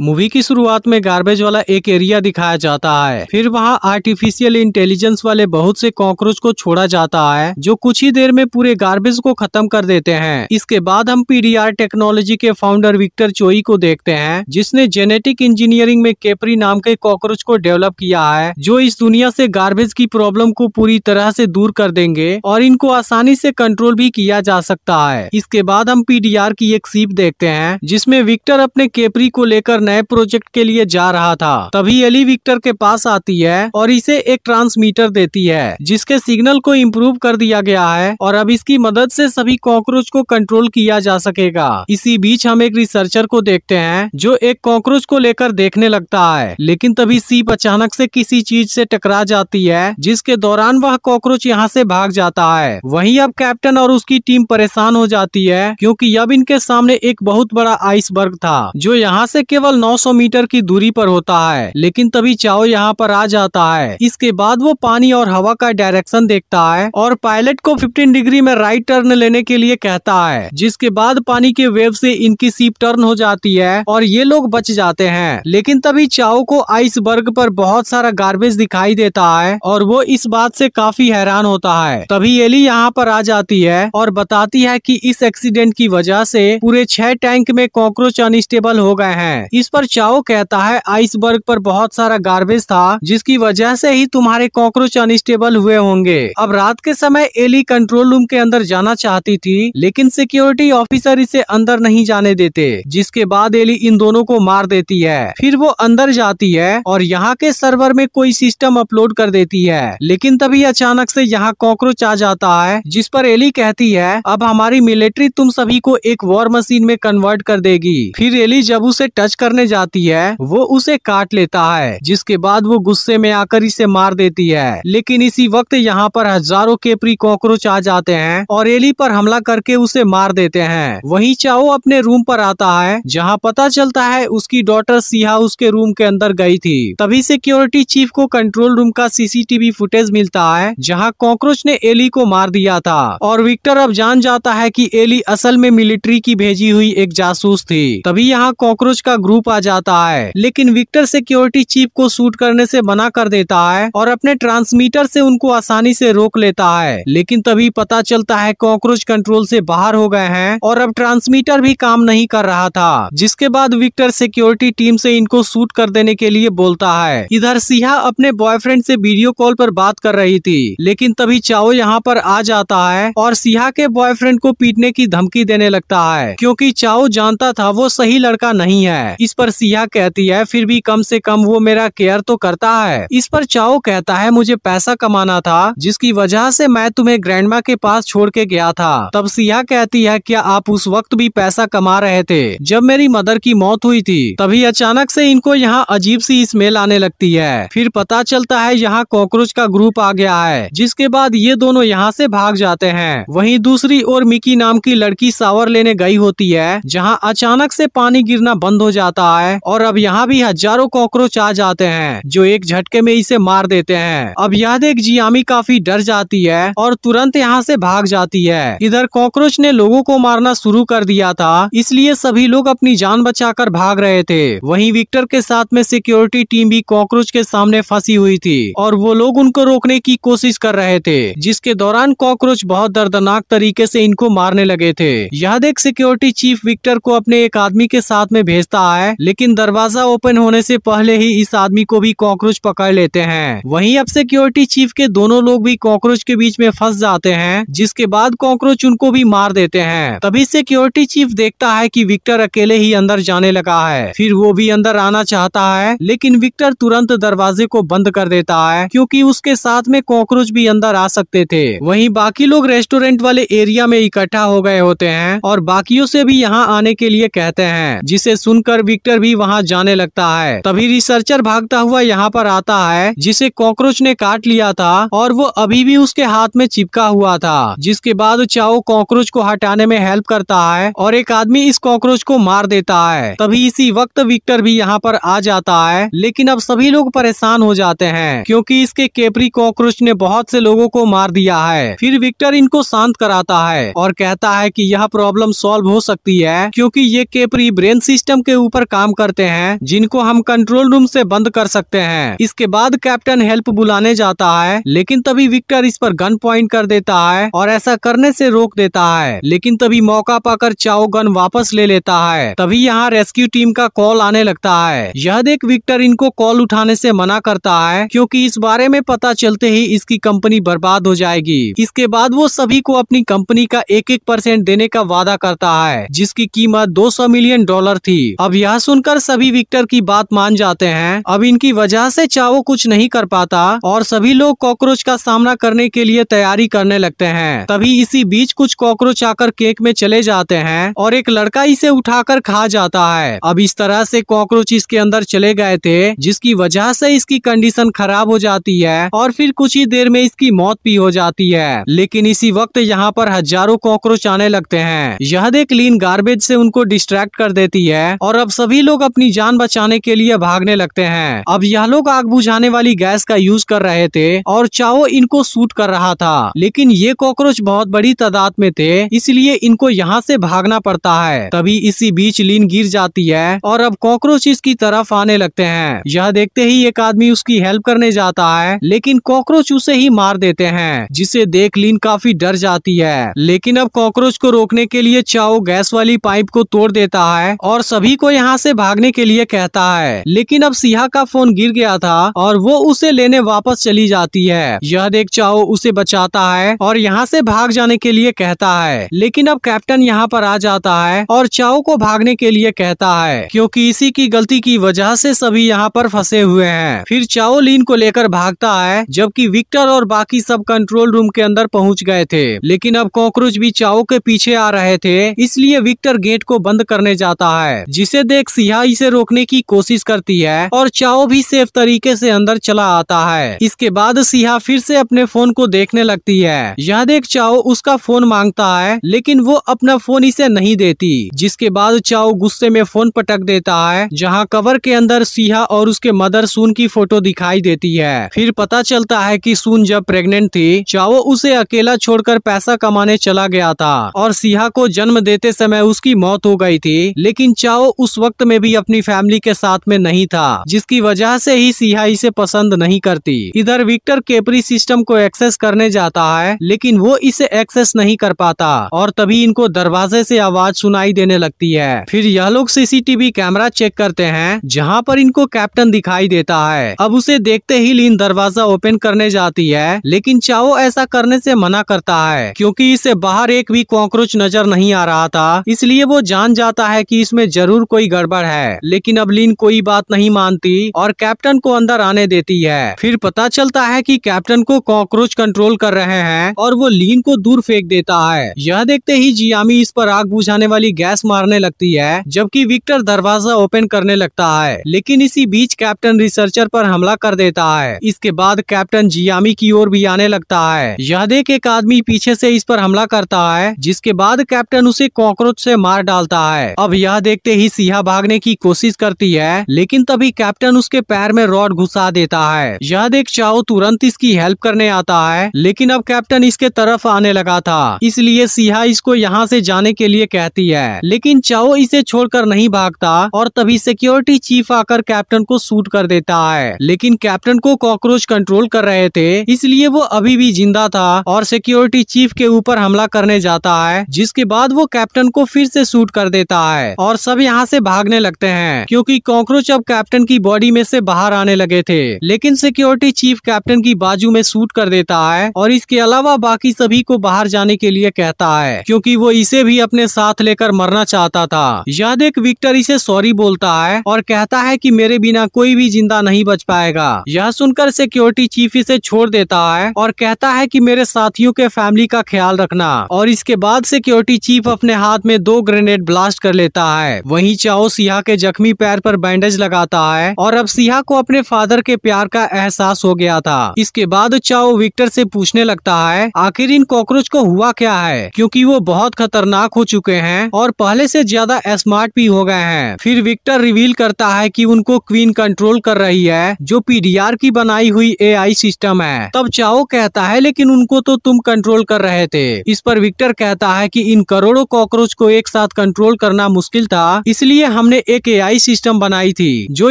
Movie की शुरुआत में गार्बेज वाला एक एरिया दिखाया जाता है फिर वहाँ आर्टिफिशियल इंटेलिजेंस वाले बहुत से कॉकरोच को छोड़ा जाता है जो कुछ ही देर में पूरे गार्बेज को खत्म कर देते हैं इसके बाद हम पीडीआर टेक्नोलॉजी के फाउंडर विक्टर चोई को देखते हैं जिसने जेनेटिक इंजीनियरिंग में केपरी नाम के कॉकरोच को डेवलप किया है जो इस दुनिया से गार्बेज की प्रॉब्लम को पूरी तरह से दूर कर देंगे और इनको आसानी से कंट्रोल भी किया जा सकता है इसके बाद हम पी की एक सीप देखते हैं जिसमे विक्टर अपने केपरी को लेकर नए प्रोजेक्ट के लिए जा रहा था तभी अली विक्टर के पास आती है और इसे एक ट्रांसमीटर देती है जिसके सिग्नल को इम्प्रूव कर दिया गया है और अब इसकी मदद से सभी कॉकरोच को कंट्रोल किया जा सकेगा इसी बीच हम एक रिसर्चर को देखते हैं जो एक कॉकरोच को लेकर देखने लगता है लेकिन तभी सीप अचानक से किसी चीज से टकरा जाती है जिसके दौरान वह कॉकरोच यहाँ से भाग जाता है वहीं अब कैप्टन और उसकी टीम परेशान हो जाती है क्योंकि अब इनके सामने एक बहुत बड़ा आइसबर्ग था जो यहाँ से केवल केवल 900 मीटर की दूरी पर होता है लेकिन तभी चाओ यहाँ पर आ जाता है इसके बाद वो पानी और हवा का डायरेक्शन देखता है और पायलट को 15 डिग्री में राइट टर्न लेने के लिए कहता है जिसके बाद पानी के वेव से इनकी सीप टर्न हो जाती है और ये लोग बच जाते हैं लेकिन तभी चाओ को आइसबर्ग पर बहुत सारा गार्बेज दिखाई देता है और वो इस बात से काफी हैरान होता है तभी एली यहाँ पर आ जाती है और बताती है की इस एक्सीडेंट की वजह से पूरे छह टैंक में कॉकरोच अनस्टेबल हो गए हैं जिस पर चाओ कहता है आइसबर्ग पर बहुत सारा गार्बेज था जिसकी वजह से ही तुम्हारे कॉकरोच अनस्टेबल हुए होंगे अब रात के समय एली कंट्रोल रूम के अंदर जाना चाहती थी लेकिन सिक्योरिटी ऑफिसर इसे अंदर नहीं जाने देते जिसके बाद एली इन दोनों को मार देती है फिर वो अंदर जाती है और यहाँ के सर्वर में कोई सिस्टम अपलोड कर देती है लेकिन तभी अचानक से यहाँ कॉकरोच आ जाता है जिस पर एली कहती है अब हमारी मिलिट्री तुम सभी को एक वॉर मशीन में कन्वर्ट कर देगी फिर एली जब उसे टच कर करने जाती है वो उसे काट लेता है जिसके बाद वो गुस्से में आकर इसे मार देती है लेकिन इसी वक्त यहाँ पर हजारों केपरी कॉकरोच आ जाते हैं और एली पर हमला करके उसे मार देते हैं वहीं चाओ अपने रूम पर आता है जहाँ पता चलता है उसकी डॉटर सिया उसके रूम के अंदर गई थी तभी सिक्योरिटी चीफ को कंट्रोल रूम का सीसीटीवी फुटेज मिलता है जहाँ कॉकरोच ने एली को मार दिया था और विक्टर अब जान जाता है की एली असल में मिलिट्री की भेजी हुई एक जासूस थी तभी यहाँ कॉकरोच का ग्रुप छुपा जाता है लेकिन विक्टर सिक्योरिटी चीप को शूट करने से मना कर देता है और अपने ट्रांसमीटर से उनको आसानी से रोक लेता है लेकिन तभी पता चलता है कॉकरोच कंट्रोल से बाहर हो गए हैं और अब ट्रांसमीटर भी काम नहीं कर रहा था जिसके बाद विक्टर सिक्योरिटी टीम से इनको शूट कर देने के लिए बोलता है इधर सिया अपने बॉयफ्रेंड से वीडियो कॉल पर बात कर रही थी लेकिन तभी चाओ यहाँ पर आ जाता है और सिया के बॉयफ्रेंड को पीटने की धमकी देने लगता है क्योंकि चाओ जानता था वो सही लड़का नहीं है इस पर सिया कहती है फिर भी कम से कम वो मेरा केयर तो करता है इस पर चाओ कहता है मुझे पैसा कमाना था जिसकी वजह से मैं तुम्हें ग्रैंडमा के पास छोड़ के गया था तब सिया कहती है क्या आप उस वक्त भी पैसा कमा रहे थे जब मेरी मदर की मौत हुई थी तभी अचानक से इनको यहाँ अजीब सी स्मेल आने लगती है फिर पता चलता है यहाँ कॉकरोच का ग्रुप आ गया है जिसके बाद ये दोनों यहाँ से भाग जाते हैं वहीं दूसरी ओर मिकी नाम की लड़की सावर लेने गई होती है जहाँ अचानक से पानी गिरना बंद हो जाता होता है और अब यहाँ भी हजारों कॉकरोच आ जाते हैं जो एक झटके में इसे मार देते हैं अब यह देख जियामी काफी डर जाती है और तुरंत यहाँ से भाग जाती है इधर कॉकरोच ने लोगों को मारना शुरू कर दिया था इसलिए सभी लोग अपनी जान बचाकर भाग रहे थे वहीं विक्टर के साथ में सिक्योरिटी टीम भी कॉकरोच के सामने फंसी हुई थी और वो लोग उनको रोकने की कोशिश कर रहे थे जिसके दौरान कॉकरोच बहुत दर्दनाक तरीके से इनको मारने लगे थे यह देख सिक्योरिटी चीफ विक्टर को अपने एक आदमी के साथ में भेजता है है लेकिन दरवाजा ओपन होने से पहले ही इस आदमी को भी कॉकरोच पकड़ लेते हैं वहीं अब सिक्योरिटी चीफ के दोनों लोग भी कॉकरोच के बीच में फंस जाते हैं जिसके बाद कॉकरोच उनको भी मार देते हैं तभी सिक्योरिटी चीफ देखता है की विक्टर अकेले ही अंदर जाने लगा है फिर वो भी अंदर आना चाहता है लेकिन विक्टर तुरंत दरवाजे को बंद कर देता है क्यूँकी उसके साथ में कॉकरोच भी अंदर आ सकते थे वही बाकी लोग रेस्टोरेंट वाले एरिया में इकट्ठा हो गए होते हैं और बाकियों से भी यहाँ आने के लिए कहते हैं जिसे सुनकर भी विक्टर भी वहाँ जाने लगता है तभी रिसर्चर भागता हुआ यहाँ पर आता है जिसे कॉकरोच ने काट लिया था और वो अभी भी उसके हाथ में चिपका हुआ था जिसके बाद चाओ कॉकरोच को हटाने में हेल्प करता है और एक आदमी इस कॉकरोच को मार देता है तभी इसी वक्त विक्टर भी यहाँ पर आ जाता है लेकिन अब सभी लोग परेशान हो जाते हैं क्योंकि इसके केपरी कॉकरोच ने बहुत से लोगों को मार दिया है फिर विक्टर इनको शांत कराता है और कहता है कि यह प्रॉब्लम सॉल्व हो सकती है क्योंकि ये केपरी ब्रेन सिस्टम के ऊपर पर काम करते हैं जिनको हम कंट्रोल रूम से बंद कर सकते हैं इसके बाद कैप्टन हेल्प बुलाने जाता है लेकिन तभी विक्टर इस पर गन पॉइंट कर देता है और ऐसा करने से रोक देता है लेकिन तभी मौका पाकर चाओ गन वापस ले लेता है तभी यहाँ रेस्क्यू टीम का कॉल आने लगता है यह देख विक्टर इनको कॉल उठाने से मना करता है क्योंकि इस बारे में पता चलते ही इसकी कंपनी बर्बाद हो जाएगी इसके बाद वो सभी को अपनी कंपनी का एक एक परसेंट देने का वादा करता है जिसकी कीमत 200 मिलियन डॉलर थी अब यह यह सुनकर सभी विक्टर की बात मान जाते हैं अब इनकी वजह से चावो कुछ नहीं कर पाता और सभी लोग कॉकरोच का सामना करने के लिए तैयारी करने लगते हैं तभी इसी बीच कुछ कॉकरोच आकर केक में चले जाते हैं और एक लड़का इसे उठाकर खा जाता है अब इस तरह से कॉकरोच इसके अंदर चले गए थे जिसकी वजह से इसकी कंडीशन खराब हो जाती है और फिर कुछ ही देर में इसकी मौत भी हो जाती है लेकिन इसी वक्त यहाँ पर हजारों कॉकरोच आने लगते हैं यह देख लीन गार्बेज से उनको डिस्ट्रैक्ट कर देती है और अब सब सभी लोग अपनी जान बचाने के लिए भागने लगते हैं अब यह लोग आग बुझाने वाली गैस का यूज कर रहे थे और चाओ इनको सूट कर रहा था लेकिन ये कॉकरोच बहुत बड़ी तादाद में थे इसलिए इनको यहाँ से भागना पड़ता है तभी इसी बीच लीन गिर जाती है और अब कॉकरोच इसकी तरफ आने लगते हैं यह देखते ही एक आदमी उसकी हेल्प करने जाता है लेकिन कॉकरोच उसे ही मार देते हैं जिसे देख लीन काफी डर जाती है लेकिन अब कॉकरोच को रोकने के लिए चाओ गैस वाली पाइप को तोड़ देता है और सभी को यहाँ यहाँ से भागने के लिए कहता है लेकिन अब सिया का फोन गिर गया था और वो उसे लेने वापस चली जाती है यह देख चाओ उसे बचाता है और यहाँ से भाग जाने के लिए कहता है लेकिन अब कैप्टन यहाँ पर आ जाता है और चाओ को भागने के लिए कहता है क्योंकि इसी की गलती की वजह से सभी यहाँ पर फंसे हुए हैं फिर चाओ लीन को लेकर भागता है जबकि विक्टर और बाकी सब कंट्रोल रूम के अंदर पहुँच गए थे लेकिन अब कॉकरोच भी चाओ के पीछे आ रहे थे इसलिए विक्टर गेट को बंद करने जाता है जिसे देख एक सिहाई से रोकने की कोशिश करती है और चाओ भी सेफ तरीके से अंदर चला आता है इसके बाद सिया फिर से अपने फोन को देखने लगती है यह देख चाओ उसका फोन मांगता है लेकिन वो अपना फोन इसे नहीं देती जिसके बाद चाओ गुस्से में फोन पटक देता है जहाँ कवर के अंदर सिया और उसके मदर सुन की फोटो दिखाई देती है फिर पता चलता है की सुन जब प्रेगनेंट थी चाओ उसे अकेला छोड़कर पैसा कमाने चला गया था और सिया को जन्म देते समय उसकी मौत हो गई थी लेकिन चाओ उस वक्त वक्त में भी अपनी फैमिली के साथ में नहीं था जिसकी वजह से ही सिया इसे पसंद नहीं करती इधर विक्टर केपरी सिस्टम को एक्सेस करने जाता है लेकिन वो इसे एक्सेस नहीं कर पाता और तभी इनको दरवाजे से आवाज सुनाई देने लगती है फिर यह लोग सीसीटीवी कैमरा चेक करते हैं जहाँ पर इनको कैप्टन दिखाई देता है अब उसे देखते ही लीन दरवाजा ओपन करने जाती है लेकिन चाओ ऐसा करने से मना करता है क्योंकि इसे बाहर एक भी कॉकरोच नजर नहीं आ रहा था इसलिए वो जान जाता है कि इसमें जरूर कोई गड़बड़ है लेकिन अब लीन कोई बात नहीं मानती और कैप्टन को अंदर आने देती है फिर पता चलता है कि कैप्टन को कॉकरोच कंट्रोल कर रहे हैं और वो लीन को दूर फेंक देता है यह देखते ही जियामी इस पर आग बुझाने वाली गैस मारने लगती है जबकि विक्टर दरवाजा ओपन करने लगता है लेकिन इसी बीच कैप्टन रिसर्चर पर हमला कर देता है इसके बाद कैप्टन जियामी की ओर भी आने लगता है यह देख एक आदमी पीछे से इस पर हमला करता है जिसके बाद कैप्टन उसे कॉकरोच से मार डालता है अब यह देखते ही सिया भागने की कोशिश करती है लेकिन तभी कैप्टन उसके पैर में रॉड घुसा देता है यह देख चाओ तुरंत इसकी हेल्प करने आता है लेकिन अब कैप्टन इसके तरफ आने लगा था इसलिए सिया इसको यहाँ से जाने के लिए कहती है लेकिन चाओ इसे छोड़कर नहीं भागता और तभी सिक्योरिटी चीफ आकर कैप्टन को सूट कर देता है लेकिन कैप्टन को कॉकरोच कंट्रोल कर रहे थे इसलिए वो अभी भी जिंदा था और सिक्योरिटी चीफ के ऊपर हमला करने जाता है जिसके बाद वो कैप्टन को फिर से सूट कर देता है और सब यहाँ से भाग भागने लगते हैं क्योंकि कॉकरोच अब कैप्टन की बॉडी में से बाहर आने लगे थे लेकिन सिक्योरिटी चीफ कैप्टन की बाजू में सूट कर देता है और इसके अलावा बाकी सभी को बाहर जाने के लिए कहता है क्योंकि वो इसे भी अपने साथ लेकर मरना चाहता था याद एक विक्टर इसे सॉरी बोलता है और कहता है कि मेरे बिना कोई भी जिंदा नहीं बच पाएगा यह सुनकर सिक्योरिटी चीफ इसे छोड़ देता है और कहता है कि मेरे साथियों के फैमिली का ख्याल रखना और इसके बाद सिक्योरिटी चीफ अपने हाथ में दो ग्रेनेड ब्लास्ट कर लेता है वही चाहो ताओ सिया के जख्मी पैर पर बैंडेज लगाता है और अब सिया को अपने फादर के प्यार का एहसास हो गया था इसके बाद चाओ विक्टर से पूछने लगता है आखिर इन कॉकरोच को हुआ क्या है क्योंकि वो बहुत खतरनाक हो चुके हैं और पहले से ज्यादा स्मार्ट भी हो गए हैं फिर विक्टर रिवील करता है कि उनको क्वीन कंट्रोल कर रही है जो पी की बनाई हुई ए सिस्टम है तब चाओ कहता है लेकिन उनको तो तुम कंट्रोल कर रहे थे इस पर विक्टर कहता है की इन करोड़ों कॉकरोच को एक साथ कंट्रोल करना मुश्किल था इसलिए हमने एक एआई सिस्टम बनाई थी जो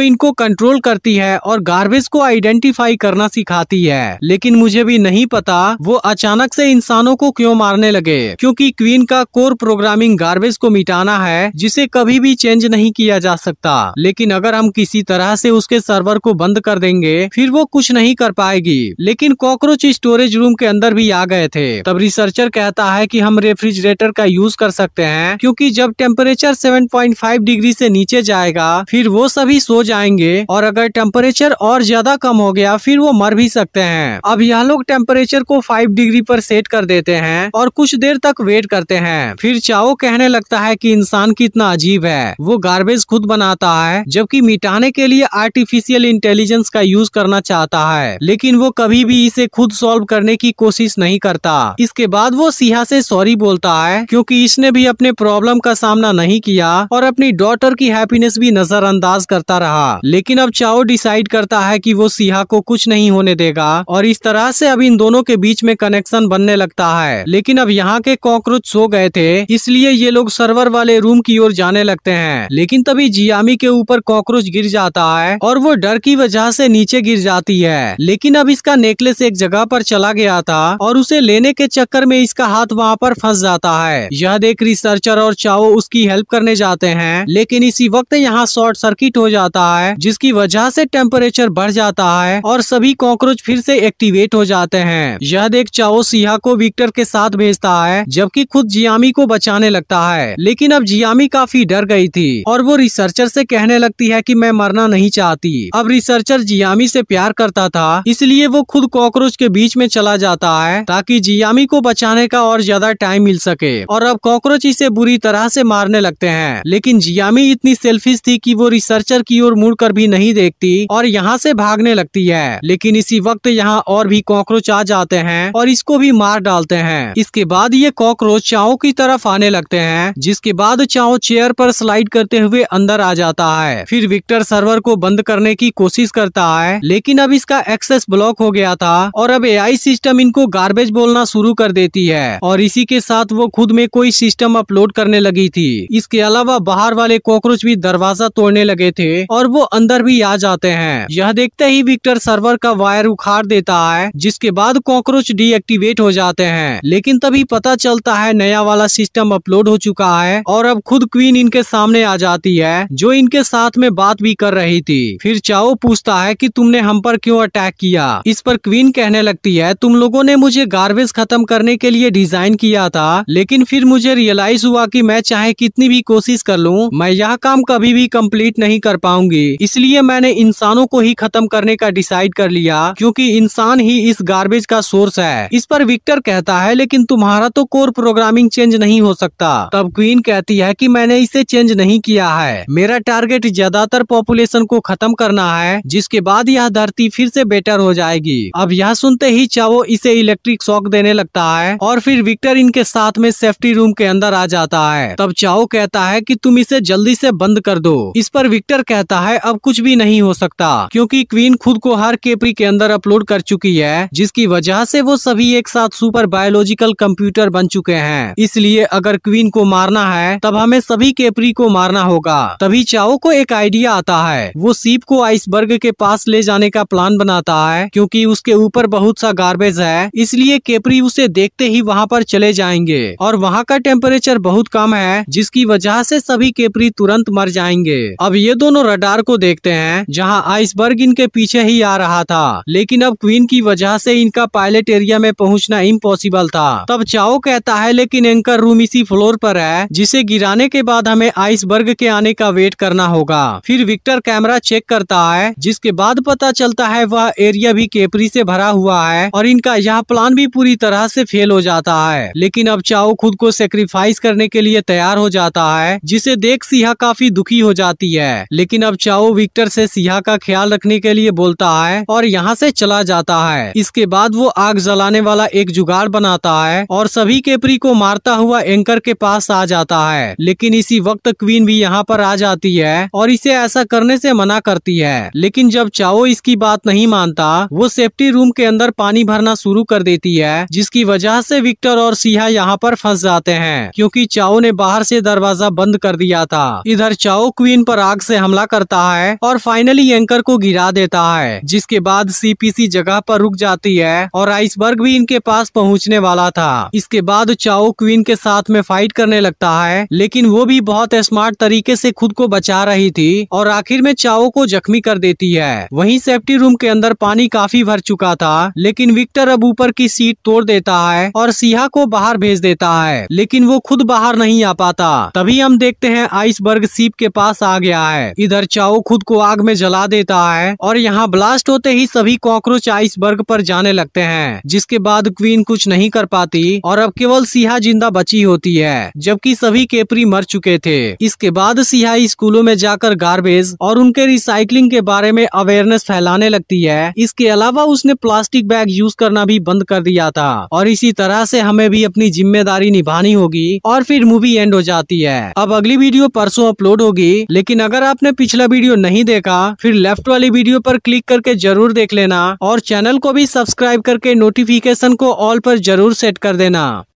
इनको कंट्रोल करती है और गार्बेज को आइडेंटिफाई करना सिखाती है लेकिन मुझे भी नहीं पता वो अचानक से इंसानों को क्यों मारने लगे क्योंकि क्वीन का कोर प्रोग्रामिंग गार्बेज को मिटाना है जिसे कभी भी चेंज नहीं किया जा सकता लेकिन अगर हम किसी तरह से उसके सर्वर को बंद कर देंगे फिर वो कुछ नहीं कर पाएगी लेकिन कॉकरोच स्टोरेज रूम के अंदर भी आ गए थे तब रिसर्चर कहता है कि हम रेफ्रिजरेटर का यूज कर सकते हैं क्योंकि जब टेम्परेचर 7.5 डिग्री से नीचे जाएगा फिर वो सभी सो जाएंगे और अगर टेम्परेचर और ज्यादा कम हो गया फिर वो मर भी सकते हैं अब यह लोग टेम्परेचर को फाइव डिग्री पर सेट कर देते हैं और कुछ देर तक वेट करते हैं फिर चाओ कहने लगता है कि इंसान कितना अजीब है वो गार्बेज खुद बनाता है जबकि मिटाने के लिए आर्टिफिशियल इंटेलिजेंस का यूज करना चाहता है लेकिन वो कभी भी इसे खुद सॉल्व करने की कोशिश नहीं करता इसके बाद वो सिया से सॉरी बोलता है क्योंकि इसने भी अपने प्रॉब्लम का सामना नहीं किया और अपनी डॉट डॉटर की हैप्पीनेस भी नजरअंदाज करता रहा लेकिन अब चाओ डिसाइड करता है कि वो सिया को कुछ नहीं होने देगा और इस तरह से अब इन दोनों के बीच में कनेक्शन बनने लगता है लेकिन अब यहाँ के कॉकरोच सो गए थे इसलिए ये लोग सर्वर वाले रूम की ओर जाने लगते है लेकिन तभी जियामी के ऊपर कॉकरोच गिर जाता है और वो डर की वजह ऐसी नीचे गिर जाती है लेकिन अब इसका नेकलेस एक जगह आरोप चला गया था और उसे लेने के चक्कर में इसका हाथ वहाँ पर फंस जाता है यह देख रिसर्चर और चाओ उसकी हेल्प करने जाते हैं लेकिन लेकिन इसी वक्त यहाँ शॉर्ट सर्किट हो जाता है जिसकी वजह से टेम्परेचर बढ़ जाता है और सभी कॉकरोच फिर से एक्टिवेट हो जाते हैं यह देख चाओ सिया को विक्टर के साथ भेजता है जबकि खुद जियामी को बचाने लगता है लेकिन अब जियामी काफी डर गई थी और वो रिसर्चर से कहने लगती है कि मैं मरना नहीं चाहती अब रिसर्चर जियामी से प्यार करता था इसलिए वो खुद कॉकरोच के बीच में चला जाता है ताकि जियामी को बचाने का और ज्यादा टाइम मिल सके और अब कॉकरोच इसे बुरी तरह से मारने लगते हैं लेकिन जियामी ही इतनी सेल्फिश थी कि वो रिसर्चर की ओर मुड़कर भी नहीं देखती और यहाँ से भागने लगती है लेकिन इसी वक्त यहाँ और भी कॉकरोच आ जाते हैं और इसको भी मार डालते हैं इसके बाद ये कॉकरोच चाओ की तरफ आने लगते है जिसके बाद चाओ चेयर पर स्लाइड करते हुए अंदर आ जाता है फिर विक्टर सर्वर को बंद करने की कोशिश करता है लेकिन अब इसका एक्सेस ब्लॉक हो गया था और अब एआई सिस्टम इनको गार्बेज बोलना शुरू कर देती है और इसी के साथ वो खुद में कोई सिस्टम अपलोड करने लगी थी इसके अलावा बाहर वाले कॉकरोच भी दरवाजा तोड़ने लगे थे और वो अंदर भी आ जाते हैं यह देखते ही विक्टर सर्वर का वायर उखाड़ देता है जिसके बाद कॉकरोच डीएक्टिवेट हो जाते हैं लेकिन तभी पता चलता है नया वाला सिस्टम अपलोड हो चुका है और अब खुद क्वीन इनके सामने आ जाती है जो इनके साथ में बात भी कर रही थी फिर चाओ पूछता है कि तुमने हम पर क्यों अटैक किया इस पर क्वीन कहने लगती है तुम लोगों ने मुझे गार्बेज खत्म करने के लिए डिजाइन किया था लेकिन फिर मुझे रियलाइज हुआ कि मैं चाहे कितनी भी कोशिश कर लूं मैं यह काम कभी भी कंप्लीट नहीं कर पाऊंगी इसलिए मैंने इंसानों को ही खत्म करने का डिसाइड कर लिया क्योंकि इंसान ही इस गार्बेज का सोर्स है इस पर विक्टर कहता है लेकिन तुम्हारा तो कोर प्रोग्रामिंग चेंज नहीं हो सकता तब क्वीन कहती है की मैंने इसे चेंज नहीं किया है मेरा टारगेट ज्यादातर पॉपुलेशन को खत्म करना है जिसके बाद यह धरती फिर से बेटर हो जाएगी अब यह सुनते ही चावो इसे इलेक्ट्रिक शॉक देने लगता है और फिर विक्टर इनके साथ में सेफ्टी रूम के अंदर आ जाता है तब चाओ कहता है की तुम इसे जल्द जल्दी से बंद कर दो इस पर विक्टर कहता है अब कुछ भी नहीं हो सकता क्योंकि क्वीन खुद को हर केपरी के अंदर अपलोड कर चुकी है जिसकी वजह से वो सभी एक साथ सुपर बायोलॉजिकल कंप्यूटर बन चुके हैं इसलिए अगर क्वीन को मारना है तब हमें सभी केपरी को मारना होगा तभी चाओ को एक आइडिया आता है वो सीप को आइसबर्ग के पास ले जाने का प्लान बनाता है क्योंकि उसके ऊपर बहुत सा गार्बेज है इसलिए केपरी उसे देखते ही वहाँ पर चले जाएंगे और वहाँ का टेम्परेचर बहुत कम है जिसकी वजह से सभी केपरी तुरंत मर जाएंगे अब ये दोनों रडार को देखते हैं जहां आइसबर्ग इनके पीछे ही आ रहा था लेकिन अब क्वीन की वजह से इनका पायलट एरिया में पहुंचना इम्पॉसिबल था तब चाओ कहता है लेकिन एंकर रूम इसी फ्लोर पर है जिसे गिराने के बाद हमें आइसबर्ग के आने का वेट करना होगा फिर विक्टर कैमरा चेक करता है जिसके बाद पता चलता है वह एरिया भी केपरी से भरा हुआ है और इनका यह प्लान भी पूरी तरह से फेल हो जाता है लेकिन अब चाओ खुद को सेक्रीफाइस करने के लिए तैयार हो जाता है जिसे देख सी सिया काफी दुखी हो जाती है लेकिन अब चाओ विक्टर से सिया का ख्याल रखने के लिए बोलता है और यहाँ से चला जाता है इसके बाद वो आग जलाने वाला एक जुगाड़ बनाता है और सभी केपरी को मारता हुआ एंकर के पास आ जाता है लेकिन इसी वक्त क्वीन भी यहाँ पर आ जाती है और इसे ऐसा करने से मना करती है लेकिन जब चाओ इसकी बात नहीं मानता वो सेफ्टी रूम के अंदर पानी भरना शुरू कर देती है जिसकी वजह से विक्टर और सिया यहाँ पर फंस जाते हैं क्योंकि चाओ ने बाहर से दरवाजा बंद कर दिया था हाँ। इधर चाओ क्वीन पर आग से हमला करता है और फाइनली एंकर को गिरा देता है जिसके बाद सीपीसी जगह पर रुक जाती है और आइसबर्ग भी इनके पास पहुंचने वाला था इसके बाद चाओ क्वीन के साथ में फाइट करने लगता है लेकिन वो भी बहुत स्मार्ट तरीके से खुद को बचा रही थी और आखिर में चाओ को जख्मी कर देती है वही सेफ्टी रूम के अंदर पानी काफी भर चुका था लेकिन विक्टर अब ऊपर की सीट तोड़ देता है और सिया को बाहर भेज देता है लेकिन वो खुद बाहर नहीं आ पाता तभी हम देखते हैं आइस आइसबर्ग सीप के पास आ गया है इधर चाओ खुद को आग में जला देता है और यहाँ ब्लास्ट होते ही सभी कॉकरोच आइसबर्ग पर जाने लगते हैं जिसके बाद क्वीन कुछ नहीं कर पाती और अब केवल सिया जिंदा बची होती है जबकि सभी केपरी मर चुके थे इसके बाद सिया स्कूलों में जाकर गार्बेज और उनके रिसाइकलिंग के बारे में अवेयरनेस फैलाने लगती है इसके अलावा उसने प्लास्टिक बैग यूज करना भी बंद कर दिया था और इसी तरह से हमें भी अपनी जिम्मेदारी निभानी होगी और फिर मूवी एंड हो जाती है अब अगली वीडियो पर परसों अपलोड होगी लेकिन अगर आपने पिछला वीडियो नहीं देखा फिर लेफ्ट वाली वीडियो पर क्लिक करके जरूर देख लेना और चैनल को भी सब्सक्राइब करके नोटिफिकेशन को ऑल पर जरूर सेट कर देना